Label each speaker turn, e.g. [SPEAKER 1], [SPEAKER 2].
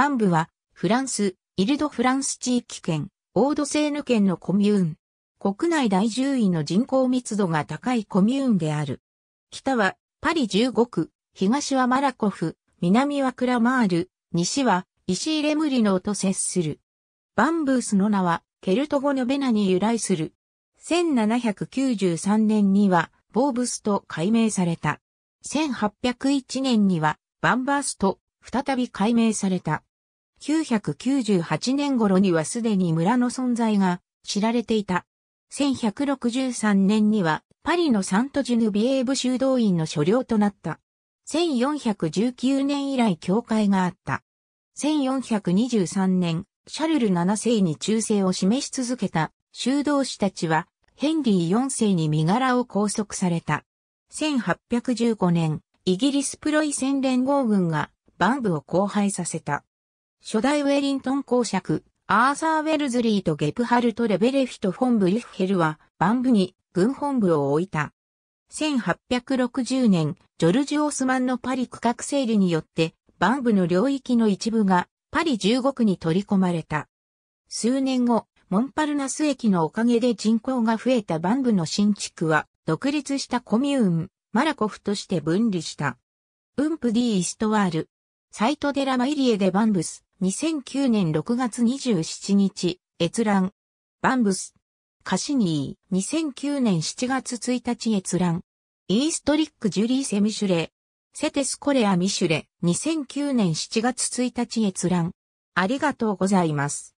[SPEAKER 1] バンブは、フランス、イルド・フランス地域圏、オード・セーヌ県のコミュ
[SPEAKER 2] ーン。国内第10位の人口密度が高いコミューンである。北は、パリ15区、東はマラコフ、南はクラマール、西は、石入れムリノーと接する。バンブースの名は、ケルト語のベナに由来する。1793年には、ボーブスと改名された。1801年には、バンバースと再び改名された。998年頃にはすでに村の存在が知られていた。1163年にはパリのサントジュヌビエーブ修道院の所領となった。1419年以来教会があった。1423年、シャルル7世に忠誠を示し続けた修道士たちはヘンリー4世に身柄を拘束された。1815年、イギリスプロイセン連合軍がバンブを荒廃させた。初代ウェリントン公爵、アーサー・ウェルズリーとゲプハルト・レベレフィト・フォン・ブリッヘルは、バンブに軍本部を置いた。1860年、ジョルジュ・オスマンのパリ区画整理によって、バンブの領域の一部がパリ15区に取り込まれた。数年後、モンパルナス駅のおかげで人口が増えたバンブの新築は、独立したコミューン、マラコフとして分離した。ウンプ・ディ・イストワール。サイト・デ・ラ・マイリエ・デ・バンブス。2009年6月27日、閲覧。バンブス。カシニー。2009年7月1日閲覧。イーストリック・ジュリー・セミシュレ。セテス・コレア・ミシュレ。2009年7月1日閲
[SPEAKER 1] 覧。ありがとうございます。